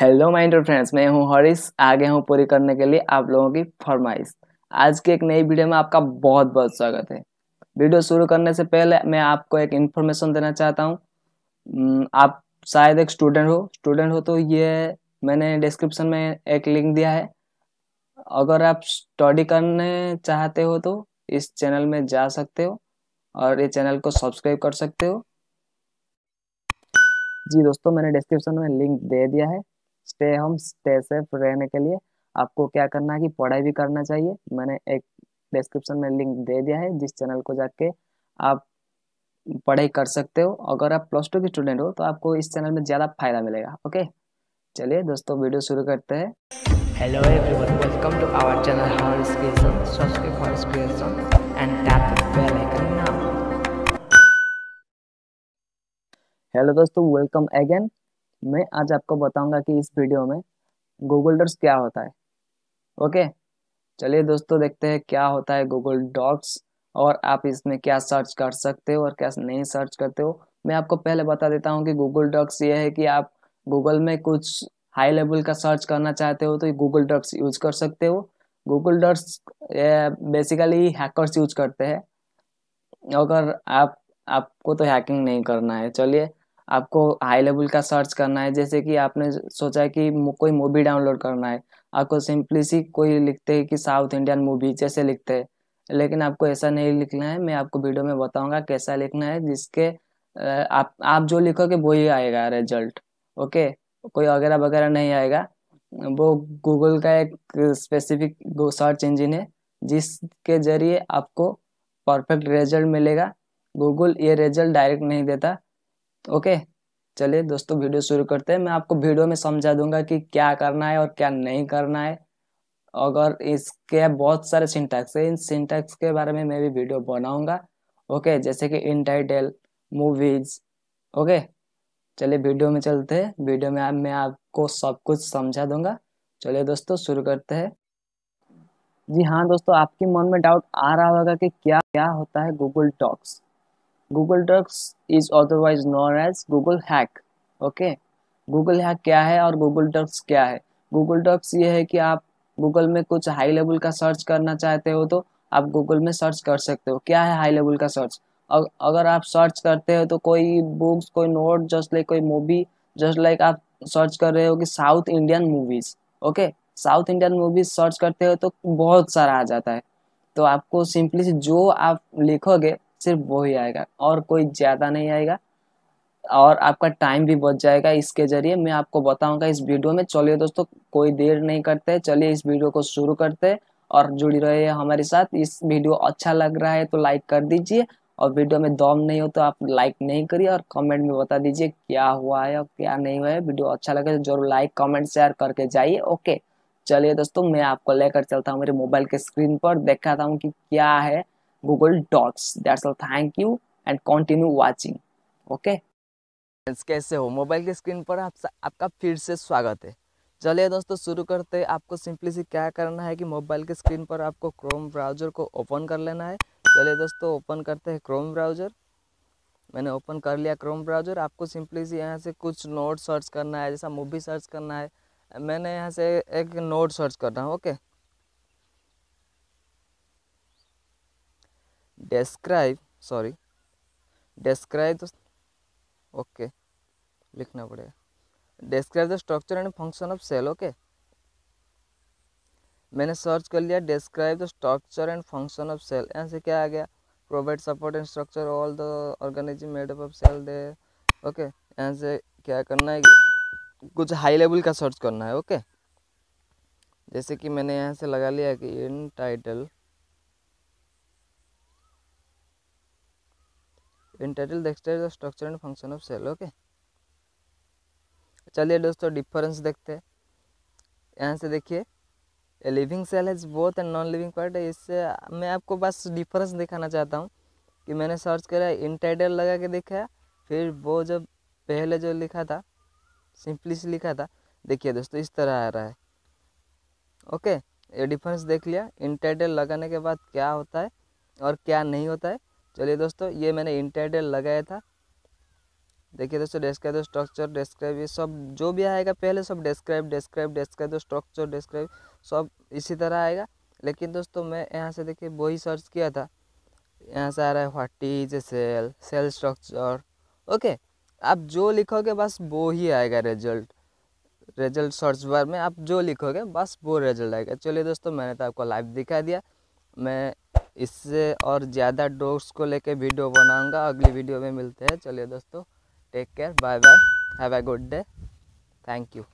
Hello my friends मैं हूं हरीश आगे हूं पूरी करने के लिए आप लोगों की फरमाइश आज की एक नई वीडियो में आपका बहुत बहुत स्वागत है वीडियो शुरू करने से पहले मैं आपको एक इन्फॉर्मेशन देना चाहता हूं हम्म, आप शायद एक स्टूडेंट हो स्टूडेंट हो तो ये मैंने डिस्क्रिप्शन में एक लिंक दिया है अगर आप स्टडी करने चाहते हो तो इस चैनल में जा सकते हो और ये चैनल को सब्सक्राइब कर सकते हो जी दोस्तों मैंने डिस्क्रिप्शन में लिंक दे दिया है स्टे होम स्टे सेफ रहने के लिए आपको क्या करना है कि पढ़ाई भी करना चाहिए मैंने एक डिस्क्रिप्शन में लिंक दे दिया है जिस चैनल को जाके आप पढ़ाई कर सकते हो अगर आप प्लस टू के स्टूडेंट हो तो आपको इस चैनल में ज़्यादा फायदा मिलेगा ओके चलिए दोस्तों वीडियो शुरू करते हैं hello everyone welcome to our channel how is inspiration subscribe for inspiration and tap the bell icon now hello दोस्तों वेलकम अगेन मैं आज आपको बताऊंगा कि इस वीडियो में गूगल डॉक्स क्या होता है ओके चलिए दोस्तों देखते हैं क्या होता है गूगल डॉक्स और आप इसमें क्या सर्च कर सकते हो और क्या नहीं सर्च करते हो मैं आपको पहले बता देता हूँ कि गूगल डॉक्स ये है कि आप गूगल में कुछ हाई लेवल का सर्च करना चाहते हो तो गूगल डॉक्स यूज कर सकते हो Google dorks basically hackers use करते हैं अगर आप आपको तो हैकिंग नहीं करना है चलिए आपको हाई लेवल का सर्च करना है जैसे कि आपने सोचा है कि कोई मूवी डाउनलोड करना है आपको सिंपली सी कोई लिखते हैं कि साउथ इंडियन मूवी जैसे लिखते हैं लेकिन आपको ऐसा नहीं लिखना है मैं आपको वीडियो में बताऊंगा कैसा लिखना है जिसके आप आप जो लिखोगे वही आएगा रिजल्ट ओके कोई वगैरह वगैरह नहीं आएगा वो गूगल का एक स्पेसिफिक सर्च इंजिन है जिसके जरिए आपको परफेक्ट रिजल्ट मिलेगा गूगल ये रिजल्ट डायरेक्ट नहीं देता तो ओके चलिए दोस्तों वीडियो शुरू करते हैं मैं आपको वीडियो में समझा दूंगा कि क्या करना है और क्या नहीं करना है अगर इसके बहुत सारे सिंटैक्स है इन सिंटैक्स के बारे में मैं भी वीडियो बनाऊंगा ओके जैसे कि इंटाइटल मूवीज ओके चलिए वीडियो में चलते हैं वीडियो में आप मैं आपको सब कुछ समझा दूंगा चलिए दोस्तों शुरू करते हैं जी हाँ दोस्तों आपके मन में डाउट आ रहा होगा कि क्या क्या होता है Google dorks Google dorks is otherwise known as Google hack okay Google hack क्या है और गूगल ड्रग्स क्या है गूगल ड्रग्स ये है कि आप गूगल में कुछ हाई लेवल का सर्च करना चाहते हो तो आप गूगल में सर्च कर सकते हो क्या है हाई लेवल का सर्च अगर आप सर्च करते हो तो कोई बुक्स कोई नोट जस्ट लाइक कोई मूवी जस्ट लाइक आप सर्च कर रहे हो कि south Indian movies okay south Indian movies search करते हो तो बहुत सारा आ जाता है तो आपको सिंपली जो आप लिखोगे सिर्फ वो ही आएगा और कोई ज़्यादा नहीं आएगा और आपका टाइम भी बच जाएगा इसके जरिए मैं आपको बताऊंगा इस वीडियो में चलिए दोस्तों कोई देर नहीं करते चलिए इस वीडियो को शुरू करते और जुड़ी रहे हमारे साथ इस वीडियो अच्छा लग रहा है तो लाइक कर दीजिए और वीडियो में दम नहीं हो तो आप लाइक नहीं करिए और कमेंट में बता दीजिए क्या हुआ है और क्या नहीं हुआ है वीडियो अच्छा लगे तो जरूर लाइक कमेंट शेयर करके जाइए ओके चलिए दोस्तों मैं आपको लेकर चलता हूँ मेरे मोबाइल के स्क्रीन पर देखाता हूँ कि क्या है google docs that's all thank you and continue watching okay कैसे हो मोबाइल के स्क्रीन पर आप आपका फिर से स्वागत है चलिए दोस्तों शुरू करते हैं आपको सिंपली से क्या करना है कि मोबाइल के स्क्रीन पर आपको क्रोम ब्राउज़र को ओपन कर लेना है चलिए दोस्तों ओपन करते हैं क्रोम ब्राउज़र मैंने ओपन कर लिया क्रोम ब्राउज़र आपको सिंपली से यहाँ से कुछ नोट सर्च करना है जैसा मूवी सर्च करना है मैंने यहाँ से एक नोट सर्च करना है okay describe sorry describe the okay लिखना पड़ेगा describe the structure and function of cell okay मैंने सर्च कर लिया describe the structure and function of cell यहाँ से क्या आ गया provide support and structure all the organism made up of cell they okay यहाँ से क्या करना है कुछ हाई लेवल का सर्च करना है ओके okay? जैसे कि मैंने यहाँ से लगा लिया कि इन टाइटल pentatyl देखते हैं structure and function of cell okay चलिए दोस्तों डिफरेंस देखते हैं यहाँ से देखिए a living cell has both and non living part इससे मैं आपको बस डिफरेंस दिखाना चाहता हूँ कि मैंने सर्च करा इंटाइडल लगा के देखा फिर वो जब पहले जो लिखा था सिंपली से लिखा था देखिए दोस्तों इस तरह आ रहा है ओके ये डिफरेंस देख लिया इंटाइडल लगाने के बाद क्या होता है और क्या नहीं होता है चलिए दोस्तों ये मैंने इंटरटेल लगाया था देखिए दोस्तों डिस्क्राइब दो स्ट्रक्चर डेस्क्राइब ये सब जो भी आएगा पहले सब डिस्क्राइब डेस्क्राइब डिस्क्राइब दो स्ट्रक्चर डिस्क्राइब सब इसी तरह आएगा लेकिन दोस्तों मैं यहाँ से देखिए वही सर्च किया था यहाँ से आ रहा है what is a cell cell structure okay आप जो लिखोगे बस वो ही आएगा रिजल्ट रिजल्ट सर्च बार में आप जो लिखोगे बस वो रिजल्ट आएगा चलिए दोस्तों मैंने तो आपको लाइव दिखा दिया मैं इससे और ज़्यादा डॉग्स को लेके वीडियो बनाऊंगा अगली वीडियो में मिलते हैं चलिए दोस्तों take care bye bye have a good day thank you